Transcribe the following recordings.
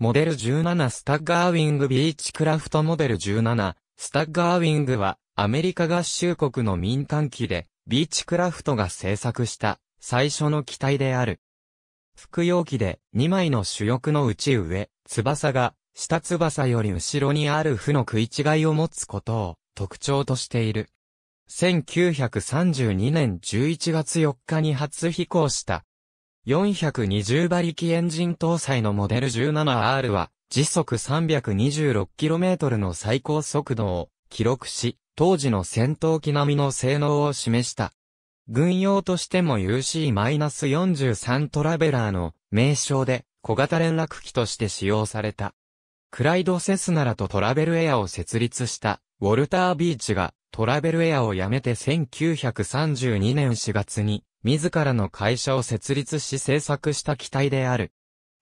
モデル17スタッガーウィングビーチクラフトモデル17、スタッガーウィングはアメリカ合衆国の民間機でビーチクラフトが製作した最初の機体である。副用機で2枚の主翼の内上、翼が下翼より後ろにある負の食い違いを持つことを特徴としている。1932年11月4日に初飛行した420馬力エンジン搭載のモデル 17R は、時速 326km の最高速度を記録し、当時の戦闘機並みの性能を示した。軍用としても UC-43 トラベラーの名称で小型連絡機として使用された。クライド・セスナラとトラベルエアを設立したウォルター・ビーチがトラベルエアを辞めて1932年4月に自らの会社を設立し制作した機体である。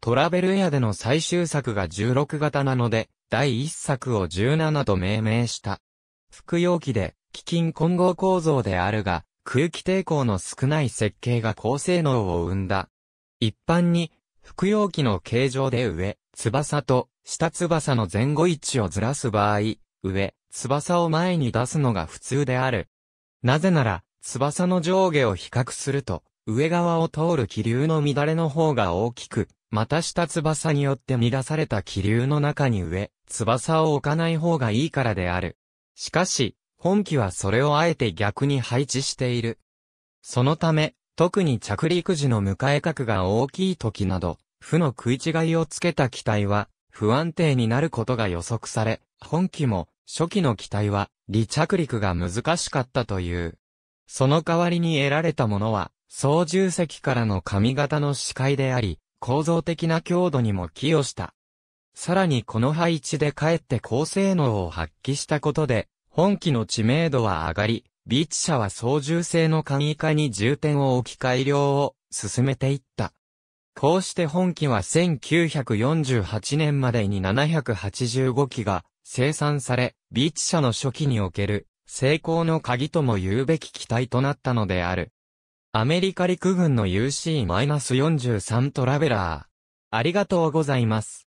トラベルエアでの最終作が16型なので、第1作を17と命名した。服用機で、基金混合構造であるが、空気抵抗の少ない設計が高性能を生んだ。一般に、服用機の形状で上、翼と下翼の前後位置をずらす場合、上、翼を前に出すのが普通である。なぜなら、翼の上下を比較すると、上側を通る気流の乱れの方が大きく、また下翼によって乱された気流の中に上、翼を置かない方がいいからである。しかし、本機はそれをあえて逆に配置している。そのため、特に着陸時の迎え角が大きい時など、負の食い違いをつけた機体は、不安定になることが予測され、本機も、初期の機体は、離着陸が難しかったという。その代わりに得られたものは、操縦席からの髪型の視界であり、構造的な強度にも寄与した。さらにこの配置でかえって高性能を発揮したことで、本機の知名度は上がり、ビーチ社は操縦性の簡易化に重点を置き改良を進めていった。こうして本機は1948年までに785機が生産され、ビーチ社の初期における成功の鍵とも言うべき機体となったのである。アメリカ陸軍の UC-43 トラベラー。ありがとうございます。